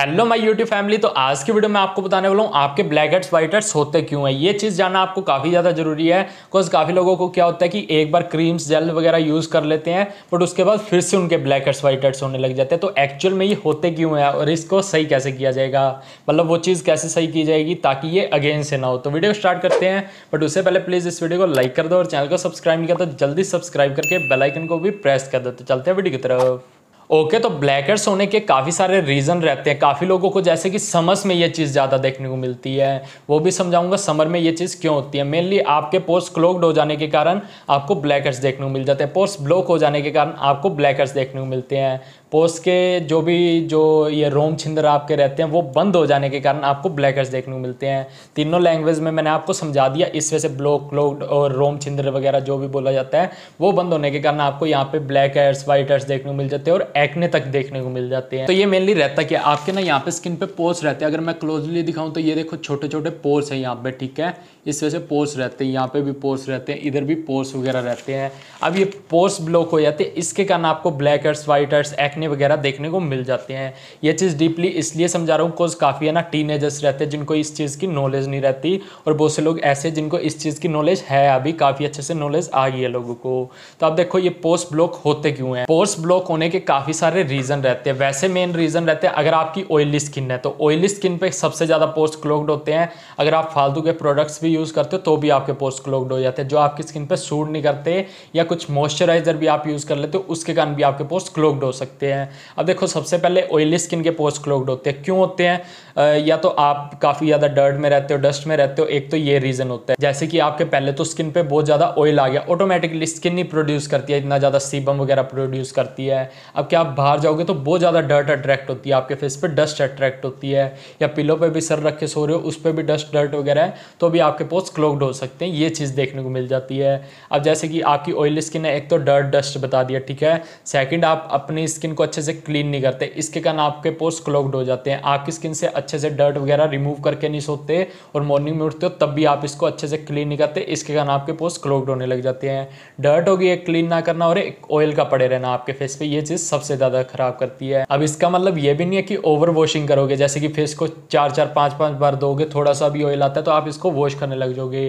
hello my YouTube family तो आज की वीडियो में आपको बताने वाला हूँ आपके ब्लैक हेड्स व्हाइट हेड्स होते क्यों हैं ये चीज़ जानना आपको काफ़ी ज़्यादा जरूरी है बिकॉज काफ़ी लोगों को क्या होता है कि एक बार क्रीम्स जेल वगैरह यूज़ कर लेते हैं बट उसके बाद फिर से उनके ब्लैक हेड्स व्हाइट हेड्स होने लग जाते हैं तो एक्चुअल में ये होते क्यों हैं और इसको सही कैसे किया जाएगा मतलब वो चीज़ कैसे सही की जाएगी ताकि ये अगेन से ना हो तो वीडियो स्टार्ट करते हैं बट उससे पहले प्लीज़ इस वीडियो को लाइक कर दो और चैनल को सब्सक्राइब नहीं दो तो जल्दी सब्सक्राइब करके बेलाइकन को भी प्रेस कर दो तो चलते हैं वीडियो की तरफ ओके तो ब्लैक हेड्स होने के काफ़ी सारे रीज़न रहते हैं काफ़ी लोगों को जैसे कि समर्स में ये चीज़ ज़्यादा देखने को मिलती है वो भी समझाऊंगा समर में ये चीज़ क्यों होती है मेनली आपके पोर्स क्लोग्ड हो जाने के कारण आपको ब्लैक हेड्स देखने को मिल जाते हैं पोर्स ब्लॉक हो जाने के कारण आपको ब्लैक हेड्स देखने को मिलते हैं पोस्ट के जो भी जो ये रोम छिंदर आपके रहते हैं वो बंद हो जाने के कारण आपको ब्लैकर्स देखने को मिलते हैं तीनों लैंग्वेज में मैंने आपको समझा दिया इस वजह से ब्लॉक क्लोड और रोम छिंदर वगैरह जो भी बोला जाता है वो बंद होने के कारण आपको यहाँ पे ब्लैक हेयर्स वाइट हेयर्स देखने को मिल जाते हैं और एक्ने तक देखने को मिल जाते हैं तो ये मेनली रहता क्या आपके ना यहाँ पे स्किन पे पोर्स रहते हैं अगर मैं क्लोजली दिखाऊँ तो ये देखो छोटे छोटे पोर्स हैं यहाँ पे ठीक है इस वजह से पोर्स रहते हैं यहाँ पे भी पोर्स रहते हैं इधर भी पोर्स वगैरह रहते हैं अब ये पोर्स ब्लॉक हो जाते हैं इसके कारण आपको black hairs white acne acne वगैरह देखने को मिल जाते हैं ये चीज़ डीपली इसलिए समझा रहा हूँ बिकॉज काफ़ी है ना टीन रहते हैं जिनको इस चीज़ की नॉलेज नहीं रहती और बहुत से लोग ऐसे जिनको इस चीज़ की नॉलेज है अभी काफ़ी अच्छे से नॉलेज आ गई है लोगों को तो अब देखो ये पोस्ट ब्लॉक होते क्यों हैं पोस्ट ब्लॉक होने के काफ़ी सारे रीज़न रहते हैं वैसे मेन रीज़न रहते हैं अगर आपकी ऑयली स्किन है तो ऑयली स्किन पर सबसे ज़्यादा पोस्ट क्लोग्ड होते हैं अगर आप फालतू के प्रोडक्ट्स भी यूज़ करते हो तो भी आपके पोस्ट क्लोग्ड हो जाते हैं जो आपकी स्किन पर सूट नहीं करते या कुछ मॉइस्चराइजर भी आप यूज़ कर लेते हो उसके कारण भी आपके पोस्ट क्लोग्ड हो सकते हैं अब देखो सबसे पहले ऑयली स्किन के पोर्स क्लोग्ड होते हैं क्यों होते हैं या तो आप काफ़ी ज़्यादा डर्ट में रहते हो डस्ट में रहते हो एक तो ये रीज़न होता है जैसे कि आपके पहले तो स्किन पे बहुत ज़्यादा ऑयल आ गया ऑटोमेटिकली स्किन नहीं प्रोड्यूस करती है इतना ज़्यादा सीबम वगैरह प्रोड्यूस करती है अब क्या आप बाहर जाओगे तो बहुत ज़्यादा डर्ट अट्रैक्ट होती है आपके फेस पर डस्ट अट्रैक्ट होती है या पिलो पर भी सर रख के सो रहे हो उस पर भी डस्ट डर्ट वगैरह है तो भी आपके पोस्ट क्लोग्ड हो सकते हैं ये चीज़ देखने को मिल जाती है अब जैसे कि आपकी ऑयली स्किन है एक तो डर्ट डस्ट बता दिया ठीक है सेकेंड आप अपनी स्किन इनको अच्छे से क्लीन नहीं करते इसके कारण आपके पोर्स क्लोग्ड हो जाते हैं आपकी स्किन से अच्छे से डर्ट वगैरह रिमूव करके नहीं सोते और मॉर्निंग में उठते हो तब भी आप इसको अच्छे से क्लीन नहीं करते इसके कारण आपके पोर्स क्लोग्ड होने लग जाते हैं डर्ट होगी एक क्लीन ना करना और एक ऑयल का पड़े रहना आपके फेस पर यह चीज़ सबसे ज़्यादा खराब करती है अब इसका मतलब ये भी नहीं है कि ओवर वॉशिंग करोगे जैसे कि फेस को चार चार पाँच पाँच बार दोगे थोड़ा सा भी ऑयल आता है तो आप इसको वॉश करने लग जाओगे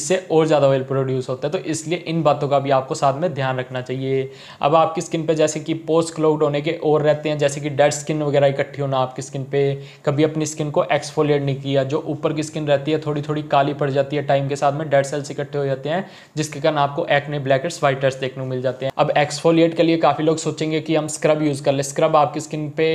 इससे और ज़्यादा ऑयल प्रोड्यूस होता है तो इसलिए इन बातों का भी आपको साथ में ध्यान रखना चाहिए अब आपकी स्किन पर जैसे कि पोस्ट क्लोग्ड होने होने के और रहते हैं जैसे कि डेड स्किन वगैरह इकट्ठी होना आपकी स्किन पे कभी अपनी स्किन को एक्सफोलिएट नहीं किया जो ऊपर की स्किन रहती है थोड़ी थोड़ी काली पड़ जाती है टाइम के साथ में डेड सेल्स इकट्ठे हो जाते हैं जिसके कारण आपको एक्ने ब्लैकेट्स वाइट देखने को मिल जाते हैं अब एक्सफोलिएट के लिए काफ़ी लोग सोचेंगे कि हम स्क्रब यूज़ कर ले स्क्रब आपकी स्किन पे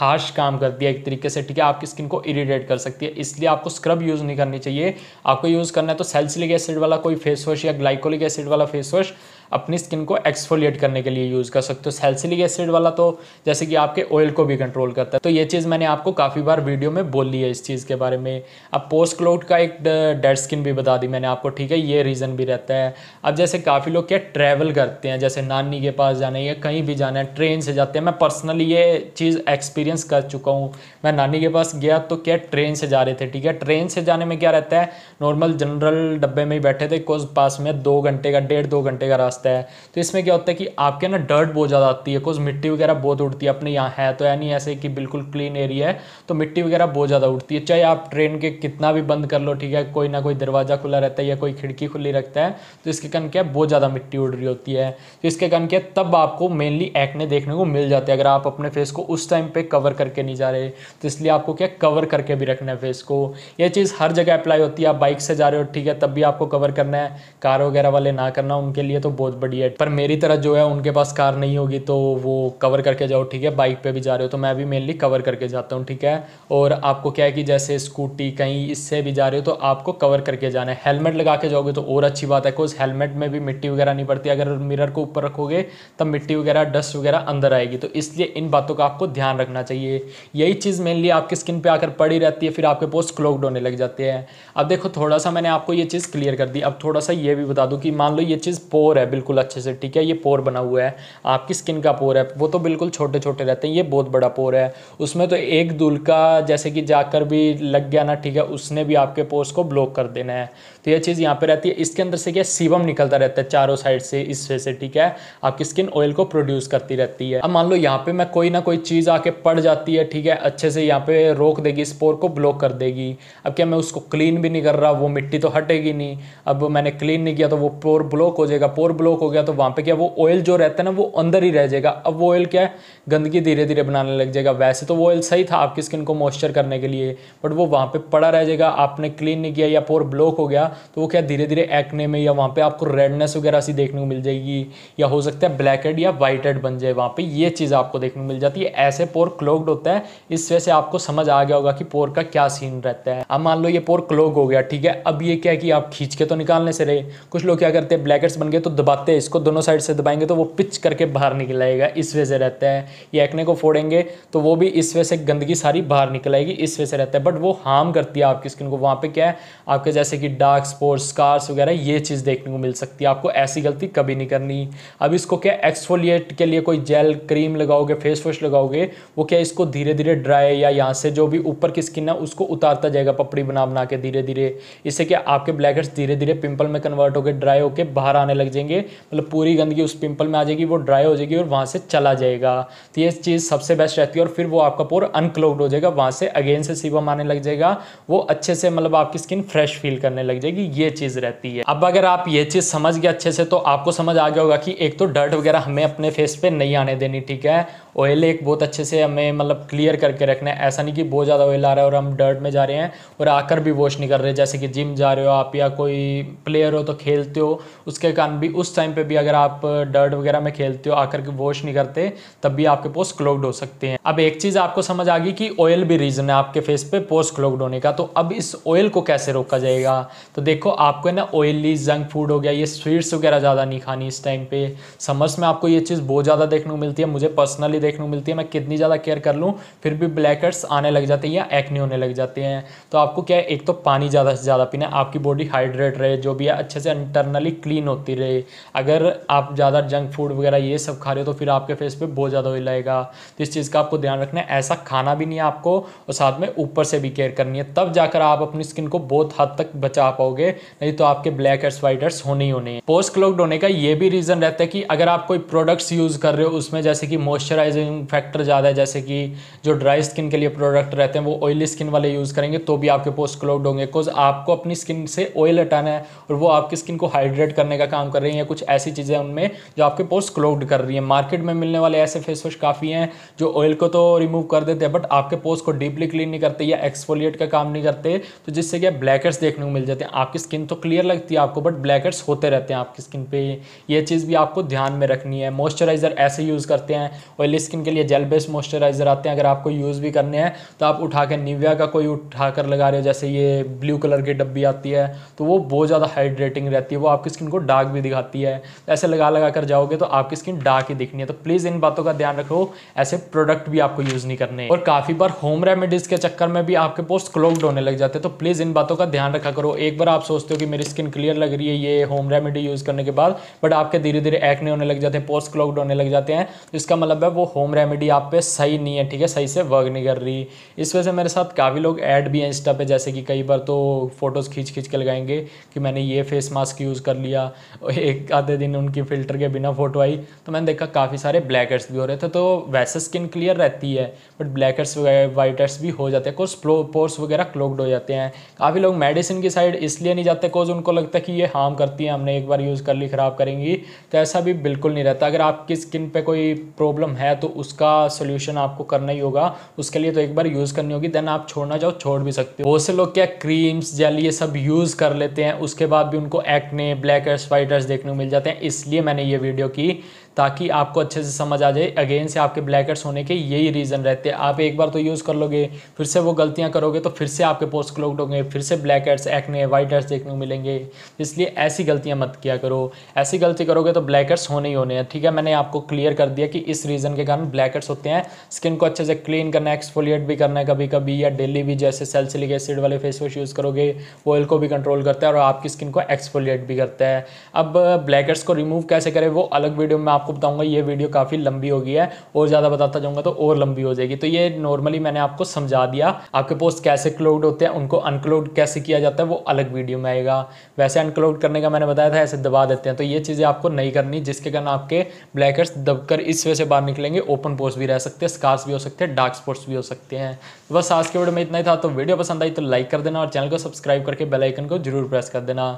हार्श काम करती है एक तरीके से ठीक है आपकी स्किन को इरीटेट कर सकती है इसलिए आपको स्क्रब यूज़ नहीं करनी चाहिए आपको यूज़ करना है तो सेल्सिलिक एसिड वाला कोई फेस वॉश या ग्लाइकोलिक एसिड वाला फेस वॉश अपनी स्किन को एक्सफोलिएट करने के लिए यूज़ कर सकते हो सेल्सिलिक एसिड वाला तो जैसे कि आपके ऑयल को भी कंट्रोल करता है तो ये चीज़ मैंने आपको काफ़ी बार वीडियो में बोल ली है इस चीज़ के बारे में अब पोस्ट क्लोड का एक डेड स्किन भी बता दी मैंने आपको ठीक है ये रीज़न भी रहता है अब जैसे काफ़ी लोग क्या ट्रैवल करते हैं जैसे नानी के पास जाना है या कहीं भी जाना है ट्रेन से जाते हैं मैं पर्सनली ये चीज़ एक्सपीरियंस कर चुका हूँ मैं नानी के पास गया तो क्या ट्रेन से जा रहे थे ठीक है ट्रेन से जाने में क्या रहता है नॉर्मल जनरल डब्बे में ही बैठे थे कुछ पास में दो घंटे का डेढ़ दो घंटे का रास्ता रास्ता है तो इसमें क्या होता है कि आपके ना डर्ट बहुत ज़्यादा आती है कुछ मिट्टी वगैरह बहुत उड़ती है अपने यहाँ है तो यानी ऐसे कि बिल्कुल क्लीन एरिया है तो मिट्टी वगैरह बहुत ज़्यादा उड़ती है चाहे आप ट्रेन के कितना भी बंद कर लो ठीक है कोई ना कोई दरवाज़ा खुला रहता है या कोई खिड़की खुली रखता है तो इसके कारण क्या बहुत ज़्यादा मिट्टी उड़ रही होती है तो इसके कारण क्या तब आपको मेनली एक्ने देखने को मिल जाते हैं अगर आप अपने फेस को उस टाइम पर कवर करके नहीं जा रहे तो इसलिए आपको क्या कवर करके भी रखना है फेस को यह चीज़ हर जगह अप्लाई होती है आप बाइक से जा रहे हो ठीक है तब भी आपको कवर करना है कार वगैरह वाले ना करना उनके लिए तो बहुत बढ़िया पर मेरी तरह जो है उनके पास कार नहीं होगी तो वो कवर करके जाओ ठीक है बाइक पे भी जा रहे हो तो मैं भी मेनली कवर करके जाता हूँ ठीक है और आपको क्या है कि जैसे स्कूटी कहीं इससे भी जा रहे हो तो आपको कवर करके जाना है हेलमेट लगा के जाओगे तो और अच्छी बात है बिकॉज हेलमेट में भी मिट्टी वगैरह नहीं पड़ती अगर मिरर को ऊपर रखोगे तब मिट्टी वगैरह डस्ट वगैरह अंदर आएगी तो इसलिए इन बातों का आपको ध्यान रखना चाहिए यही चीज़ मेनली आपकी स्किन पर आकर पड़ी रहती है फिर आपके पोस्ट क्लोक्ड होने लग जाते हैं अब देखो थोड़ा सा मैंने आपको ये चीज़ क्लियर कर दी अब थोड़ा सा ये भी बता दूँ कि मान लो ये चीज़ पोर है बिल्कुल अच्छे से ठीक है ये पोर बना हुआ है आपकी स्किन का पोर है वो तो बिल्कुल छोटे छोटे रहते हैं ये बहुत बड़ा पोर है उसमें तो एक दुल का जैसे कि जाकर भी लग गया ना ठीक है उसने भी आपके पोर्स को ब्लॉक कर देना है तो यह चीज़ यहाँ पर रहती है इसके अंदर से क्या सीवम निकलता रहता है चारों साइड से इस से ठीक है आपकी स्किन ऑयल को प्रोड्यूस करती रहती है अब मान लो यहाँ पर मैं कोई ना कोई चीज़ आके पड़ जाती है ठीक है अच्छे से यहाँ पर रोक देगी इस पोर को ब्लॉक कर देगी अब क्या मैं उसको क्लीन भी नहीं कर रहा वो मिट्टी तो हटेगी नहीं अब मैंने क्लीन नहीं किया तो वो पोर ब्लॉक हो जाएगा पोर ब्लॉक हो गया तो वहाँ पे क्या वो ऑयल जो रहता है ना वो अंदर ही रह जाएगा अब वो ऑयल क्या है गंदगी धीरे धीरे बनाने लग जाएगा वैसे तो वो ऑयल सही था आपकी स्किन को मॉइस्चर करने के लिए बट वो वहाँ पर पड़ा रह जाएगा आपने क्लीन नहीं किया या पोर ब्लॉक हो गया तो वो क्या धीरे धीरे एक्ने में या वहाँ पर आपको रेडनेस वगैरह सी देखने को मिल जाएगी या हो सकता है ब्लैक हेड या वाइट हेड बन जाए वहाँ पर ये चीज़ आपको देखने को मिल जाती है ऐसे पोर क्लोग्ड होता है इस वजह से आपको समझ आ गया होगा कि पोर का क्या सीन रहता है अब मान लो ये पोर क्लोग हो गया ठीक है अब ये क्या कि आप खींच के तो निकालने से रहे कुछ लोग क्या करते हैं ब्लैकेट्स बन गए तो दबा दबाते हैं इसको दोनों साइड से दबाएंगे तो वो पिच करके बाहर निकल आएगा इस वजह से रहता है या एक्ने को फोड़ेंगे तो वो भी इस वजह से गंदगी सारी बाहर निकल आएगी इस वजह से रहता है बट वो हार्म करती है आपकी स्किन को वहाँ पर क्या है आपके जैसे कि डार्क स्पोर्ट्स स्कार्स वगैरह ये चीज़ देखने को मिल सकती है आपको ऐसी गलती कभी नहीं करनी अब इसको क्या एक्सफोलिएट के लिए कोई जेल क्रीम लगाओगे फेस वॉश लगाओगे वो क्या इसको धीरे धीरे ड्राई या यहाँ से जो भी ऊपर की स्किन है उसको उतारता जाएगा पपड़ी बना बना के धीरे धीरे इससे क्या आपके ब्लैक धीरे धीरे पिंपल में कन्वर्ट होकर ड्राई होकर बाहर आने लग जाएंगे मतलब पूरी गंदगी उस पिंपल में आ जाएगी वो ड्राई हो जाएगी और वहाँ से चला जाएगा तो ये चीज़ सबसे बेस्ट रहती है और फिर वो आपका पोर अनक्लोग्ड हो जाएगा वहाँ से अगेन से सीवम आने लग जाएगा वो अच्छे से मतलब आपकी स्किन फ्रेश फील करने लग जाएगी ये चीज़ रहती है अब अगर आप ये चीज़ समझ गए अच्छे से तो आपको समझ आ गया होगा कि एक तो डर्ट वगैरह हमें अपने फेस पर नहीं आने देनी ठीक है ऑयल एक बहुत अच्छे से हमें मतलब क्लियर करके रखना है ऐसा नहीं कि बहुत ज़्यादा ऑयल आ रहा है और हम डर्ट में जा रहे हैं और आकर भी वॉश नहीं कर रहे जैसे कि जिम जा रहे हो आप या कोई प्लेयर हो तो खेलते हो उसके कारण भी उस टाइम पे भी अगर आप डर्ट वगैरह में खेलते हो आकर के वॉश नहीं करते तब भी आपके पोस्ट क्लोग्ड हो सकते हैं अब एक चीज़ आपको समझ आ गई कि ऑयल भी रीज़न है आपके फेस पे पोस्ट क्लोग्ड होने का तो अब इस ऑयल को कैसे रोका जाएगा तो देखो आपको ना ऑयली जंक फूड हो गया ये स्वीट्स वगैरह ज़्यादा नहीं खानी इस टाइम पे समर्स में आपको ये चीज़ बहुत ज़्यादा देखने को मिलती है मुझे पर्सनली देखने को मिलती है मैं कितनी ज़्यादा केयर कर लूँ फिर भी ब्लैक आने लग जाते हैं या एक्ने होने लग जाते हैं तो आपको क्या है एक तो पानी ज़्यादा से ज़्यादा पीना आपकी बॉडी हाइड्रेट रहे जो भी है अच्छे से इंटरनली क्लीन होती रहे अगर आप ज़्यादा जंक फूड वगैरह ये सब खा रहे हो तो फिर आपके फेस पे बहुत ज़्यादा ऑयल आएगा तो इस चीज़ का आपको ध्यान रखना है ऐसा खाना भी नहीं है आपको और साथ में ऊपर से भी केयर करनी है तब जाकर आप अपनी स्किन को बहुत हद तक बचा पाओगे नहीं तो आपके ब्लैक एड्स वाइट एड्स होने ही होने हैं पोस्ट क्लोक्ड होने का ये भी रीज़न रहता है कि अगर आप कोई प्रोडक्ट्स यूज़ कर रहे हो उसमें जैसे कि मॉइस्चराइजिंग फैक्टर ज़्यादा है जैसे कि जो ड्राई स्किन के लिए प्रोडक्ट रहते हैं वो ऑयली स्किन वाले यूज़ करेंगे तो भी आपके पोस्ट क्लोक्ड होंगे बिकॉज आपको अपनी स्किन से ऑयल हटाना है और वो आपकी स्किन को हाइड्रेट करने का काम कर रही है कुछ ऐसी चीज़ें उनमें जो आपके पोर्स क्लोड कर रही हैं मार्केट में मिलने वाले ऐसे फेस वॉश काफ़ी हैं जो ऑयल को तो रिमूव कर देते हैं बट आपके पोर्स को डीपली क्लीन नहीं करते या एक्सफोलिएट का काम नहीं करते तो जिससे कि ब्लैकेट्स देखने को मिल जाते हैं आपकी स्किन तो क्लियर लगती है आपको बट ब्लैकेट्स होते रहते हैं आपकी स्किन पर यह चीज़ भी आपको ध्यान में रखनी है मॉइस्चराइज़र ऐसे यूज़ करते हैं ऑयली स्किन के लिए जेल बेस्ड मॉइस्चराइज़र आते हैं अगर आपको यूज़ भी करने हैं तो आप उठा के निविया का कोई उठा कर लगा रहे हो जैसे ये ब्लू कलर की डब्बी आती है तो वो बहुत ज़्यादा हाइड्रेटिंग रहती है वो आपकी स्किन को डार्क भी दिखाती है जाती है ऐसे लगा लगा कर जाओगे तो आपकी स्किन डार्क ही दिखनी है तो प्लीज़ इन बातों का ध्यान रखो ऐसे प्रोडक्ट भी आपको यूज़ नहीं करने और काफ़ी बार होम रेमेडीज़ के चक्कर में भी आपके पोस्ट क्लोग्ड होने लग जाते हैं तो प्लीज़ इन बातों का ध्यान रखा करो एक बार आप सोचते हो कि मेरी स्किन क्लियर लग रही है ये होम रेमेडी यूज़ करने के बाद बट आपके धीरे धीरे एक्ने होने लग जाते हैं पोस्ट क्लोग्ड होने लग जाते हैं तो इसका मतलब है वो होम रेमेडी आप पे सही नहीं है ठीक है सही से वर्क नहीं कर रही इस वजह से मेरे साथ काफ़ी लोग ऐड भी हैं इंस्टा पे जैसे कि कई बार तो फोटोज़ खींच खींच के लगाएंगे कि मैंने ये फेस मास्क यूज़ कर लिया एक आधे दिन उनकी फ़िल्टर के बिना फ़ोटो आई तो मैंने देखा काफ़ी सारे ब्लैक हेड्स भी हो रहे थे तो वैसे स्किन क्लियर रहती है बट ब्लैक हेड्स वगैरह वाइट हेड्स भी हो जाते हैं कुछ पोर्स वगैरह क्लोग्ड हो जाते हैं काफ़ी लोग मेडिसिन की साइड इसलिए नहीं जाते कोज उनको लगता है कि ये हार्म करती है हमने एक बार यूज़ कर ली ख़राब करेंगी तो ऐसा भी बिल्कुल नहीं रहता अगर आपकी स्किन पर कोई प्रॉब्लम है तो उसका सोल्यूशन आपको करना ही होगा उसके लिए तो एक बार यूज़ करनी होगी देन आप छोड़ना चाहो छोड़ भी सकते हो बहुत से लोग क्या क्रीम्स जेल ये सब यूज़ कर लेते हैं उसके बाद भी उनको acne blackheads whiteheads देखने मिल जाते हैं इसलिए मैंने ये वीडियो की ताकि आपको अच्छे से समझ आ जाए अगेन से आपके ब्लैकेट्स होने के यही रीज़न रहते हैं आप एक बार तो यूज़ कर लोगे फिर से वो गलतियाँ करोगे तो फिर से आपके पोस्ट क्लोक्ड होंगे फिर से ब्लैकेट्स एक्ने वाइट हेड्स देखने को मिलेंगे इसलिए ऐसी गलतियाँ मत किया करो ऐसी गलती करोगे तो ब्लैकेट्स होने ही होने हैं ठीक है मैंने आपको क्लियर कर दिया कि इस रीज़न के कारण ब्लैकेट्स होते हैं स्किन को अच्छे से क्लीन करना है एक्सफोलिएट भी करना है कभी कभी या डेली भी जैसे सेल्सिलिक एसिड वाले फेस वॉश यूज़ करोगे ऑयल को भी कंट्रोल करता है और आपकी स्किन को एक्सफोलिएट भी करता है अब ब्लैकेट्स को रिमूव कैसे करें वो अलग वीडियो में आप आपको बताऊंगा ये वीडियो काफ़ी लंबी हो गई है और ज़्यादा बताता जाऊंगा तो और लंबी हो जाएगी तो ये नॉर्मली मैंने आपको समझा दिया आपके पोस्ट कैसे क्लोड होते हैं उनको अनक्लोड कैसे किया जाता है वो अलग वीडियो में आएगा वैसे अनक्लोड करने का मैंने बताया था ऐसे दबा देते हैं तो ये चीज़ें आपको नहीं करनी जिसके कारण आपके ब्लैकर्स दबकर इस वजह से बाहर निकलेंगे ओपन पोस्ट भी रह सकते हैं स्कार्स भी हो सकते हैं डार्क स्पॉट्स भी हो सकते हैं तो बस आज के वीडियो में इतना ही था तो वीडियो पसंद आई तो लाइक कर देना और चैनल को सब्सक्राइब करके बेलाइकन को जरूर प्रेस कर देना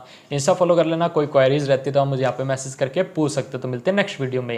इंस्टा फॉलो कर लेना कोई क्वारीज रहती तो आप मुझे यहाँ पे मैसेज करके पूछ सकते तो मिलते हैं नेक्स्ट वीडियो you may